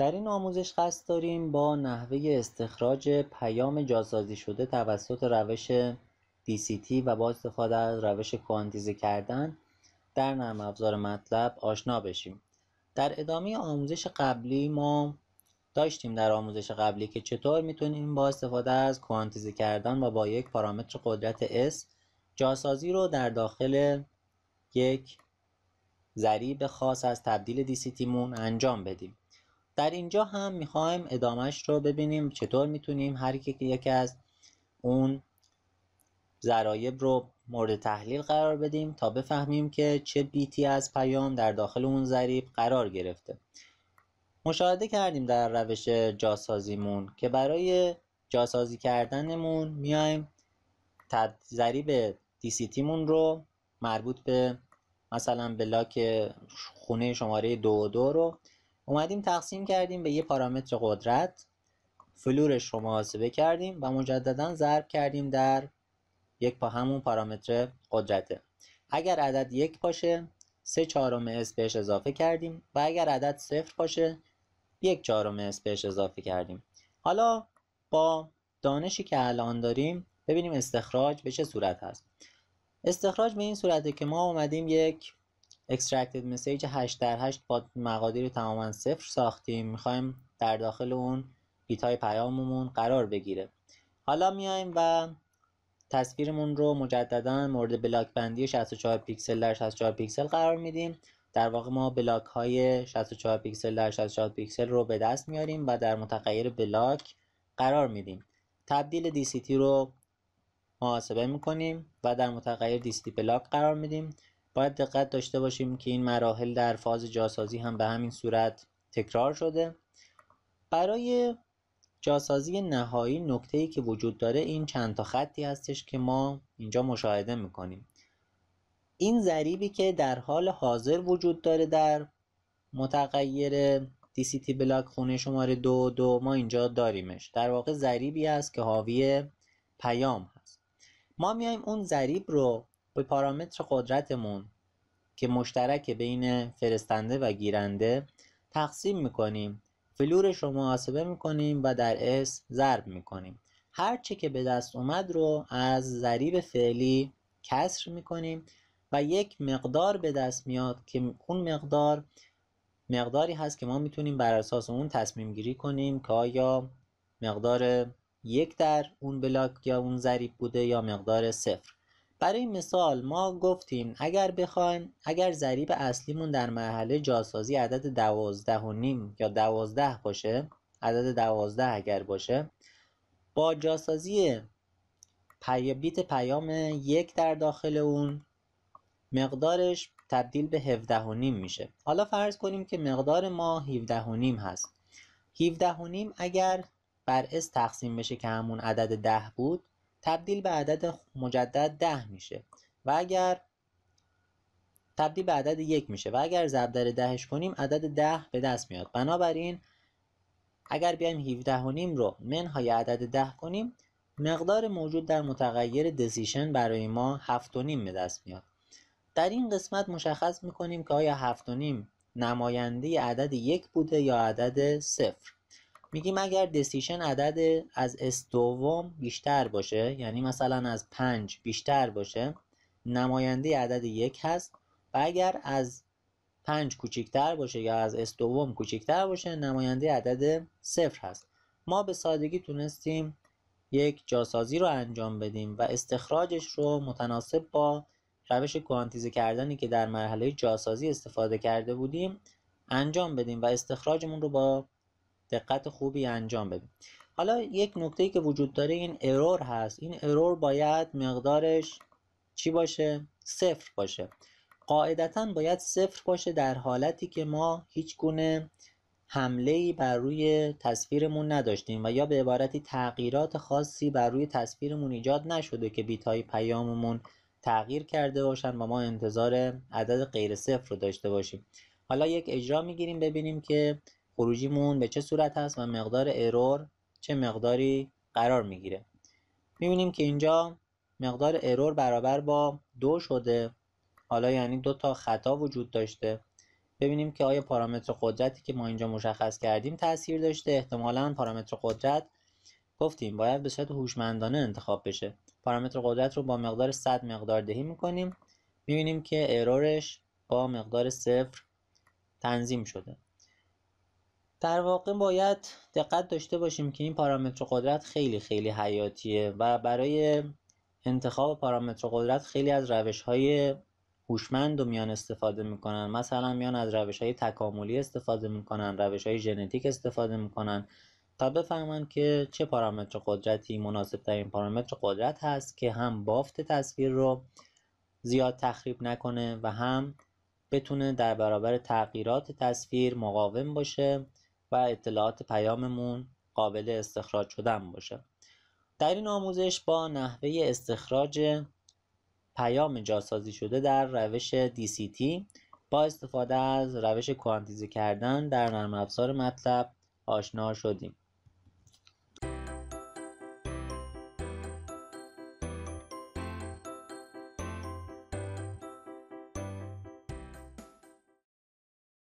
در این آموزش قصد داریم با نحوه استخراج پیام جاسازی شده توسط روش DCT و با استفاده از روش کوانتیزه کردن در نرم افزار مطلب آشنا بشیم در ادامه آموزش قبلی ما داشتیم در آموزش قبلی که چطور میتونیم با استفاده از کوانتیزه کردن و با یک پارامتر قدرت S جاسازی رو در داخل یک ذریب خاص از تبدیل DCT مون انجام بدیم در اینجا هم میخوایم ادامهش رو ببینیم چطور میتونیم هر یکی از اون ذرایب رو مورد تحلیل قرار بدیم تا بفهمیم که چه بیتی از پیام در داخل اون ذریب قرار گرفته مشاهده کردیم در روش جاسازیمون که برای جاسازی کردنمون میایم ضریب دیسیتیمون رو مربوط به مثلا بلاک خونه شماره دو دو رو اومدیم تقسیم کردیم به یه پارامتر قدرت فلورش رو محاسبه کردیم و مجددا ضرب کردیم در یک پا همون پارامتر قدرته اگر عدد یک باشه سه چهارم اس بهش اضافه کردیم و اگر عدد صفر باشه یک چهارم اس بهش اضافه کردیم حالا با دانشی که الان داریم ببینیم استخراج به چه صورت هست استخراج به این صورته که ما اومدیم یک extracted مسیج 8 در 8 با مقادیر تماما صفر ساختیم میخوایم در داخل اون بیت های پیاممون قرار بگیره حالا میایم و تصویرمون رو مجددا مورد بلاک بندی 64 پیکسل در 64 پیکسل قرار میدیم در واقع ما بلاک های 64 پیکسل در 64 پیکسل رو به دست میاریم و در متغیر بلاک قرار میدیم تبدیل تی رو محاسبه میکنیم و در متغیر DCT بلاک قرار میدیم باید دقت داشته باشیم که این مراحل در فاز جاسازی هم به همین صورت تکرار شده برای جاسازی نهایی نکته ای که وجود داره این چند تا خطی هستش که ما اینجا مشاهده میکنیم این ضریبی که در حال حاضر وجود داره در متغیر DCT بلاک خونه شماره دو دو ما اینجا داریمش در واقع ضریبی است که حاوی پیام هست ما میایم اون ضریب رو به پارامتر قدرتمون که مشترک بین فرستنده و گیرنده تقسیم میکنیم فلورش رو محاسبه میکنیم و در اس ضرب میکنیم هر چی که به دست اومد رو از ضریب فعلی کسر میکنیم و یک مقدار به دست میاد که اون مقدار مقداری هست که ما میتونیم بر اساس اون تصمیم گیری کنیم که آیا مقدار یک در اون بلاک یا اون ضریب بوده یا مقدار صفر برای مثال ما گفتیم اگر بخوایم اگر ضریب اصلیمون در مرحله جاسازی عدد دوازده و نیم یا دوازده باشه عدد دوازده اگر باشه با جاسازی پی... بیت پیام یک در داخل اون مقدارش تبدیل به 17 و نیم میشه حالا فرض کنیم که مقدار ما 17 و نیم هست 17 و نیم اگر بر اس تقسیم بشه که همون عدد ده بود تبدیل به عدد مجدد ده میشه و اگر تبدیل به عدد یک میشه و اگر ضرب دهش کنیم عدد ده به دست میاد بنابراین اگر بیایم 17 و نیم رو منهای عدد ده کنیم مقدار موجود در متغیر دسیشن برای ما هفت و نیم به دست میاد در این قسمت مشخص میکنیم که آیا هفت و نیم نماینده عدد یک بوده یا عدد صفر میگیم اگر دسیشن عدد از اس دوم بیشتر باشه یعنی مثلا از پنج بیشتر باشه نماینده عدد یک هست و اگر از پنج کوچکتر باشه یا از اس دوم کوچکتر باشه نماینده عدد صفر هست ما به سادگی تونستیم یک جاسازی رو انجام بدیم و استخراجش رو متناسب با روش کوانتیزه کردنی که در مرحله جاسازی استفاده کرده بودیم انجام بدیم و استخراجمون رو با دقت خوبی انجام بدیم حالا یک نکته که وجود داره این ارور هست این ارور باید مقدارش چی باشه صفر باشه قاعدتا باید صفر باشه در حالتی که ما هیچ گونه حمله ای بر روی تصویرمون نداشتیم و یا به عبارتی تغییرات خاصی بر روی تصویرمون ایجاد نشده که بیت های پیاممون تغییر کرده باشن و ما انتظار عدد غیر صفر رو داشته باشیم حالا یک اجرا میگیریم ببینیم که خروجیمون به چه صورت هست و مقدار ارور چه مقداری قرار میگیره میبینیم که اینجا مقدار ارور برابر با دو شده حالا یعنی دو تا خطا وجود داشته ببینیم که آیا پارامتر قدرتی که ما اینجا مشخص کردیم تاثیر داشته احتمالا پارامتر قدرت گفتیم باید به صورت هوشمندانه انتخاب بشه پارامتر قدرت رو با مقدار 100 مقدار دهی میکنیم میبینیم که ارورش با مقدار صفر تنظیم شده در واقع باید دقت داشته باشیم که این پارامتر قدرت خیلی خیلی حیاتیه و برای انتخاب پارامتر قدرت خیلی از روش های هوشمند و میان استفاده میکنن مثلا میان از روش های تکاملی استفاده میکنن روش های ژنتیک استفاده میکنن تا بفهمن که چه پارامتر قدرتی مناسب این پارامتر قدرت هست که هم بافت تصویر رو زیاد تخریب نکنه و هم بتونه در برابر تغییرات تصویر مقاوم باشه و اطلاعات پیاممون قابل استخراج شدن باشه در این آموزش با نحوه استخراج پیام جاسازی شده در روش DCT با استفاده از روش کوانتیزه کردن در نرم افزار مطلب آشنا شدیم